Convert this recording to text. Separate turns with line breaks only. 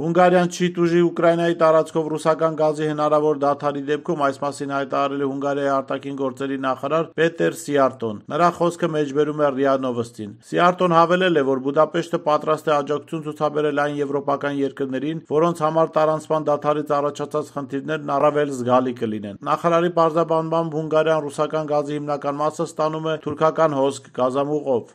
Հունգարիան չի տուժի Ուկրաինայի տարածքով ռուսական գազի հնարավոր դադարի դեպքում, այս մասին հայտարարել է Հունգարիայի արտաքին գործերի նախարար Պետեր Սիարտոն։ Նրա խոսքը մեջբերում է ՌԻԱ Նովոստին։ Սիարտոն հավելել է, որ Բուդապեշտը պատրաստ է աջակցություն ցուցաբերել այն եվրոպական երկրներին, որոնց համար տարանցման դադարից առաջացած խնդիրներն առավել զգալի կլինեն։ Նախարարի բարձաբանմամբ Հունգարիան ռուսական գազի հիմնական մասը ստանում է թուրքական հոսք գազամուղով։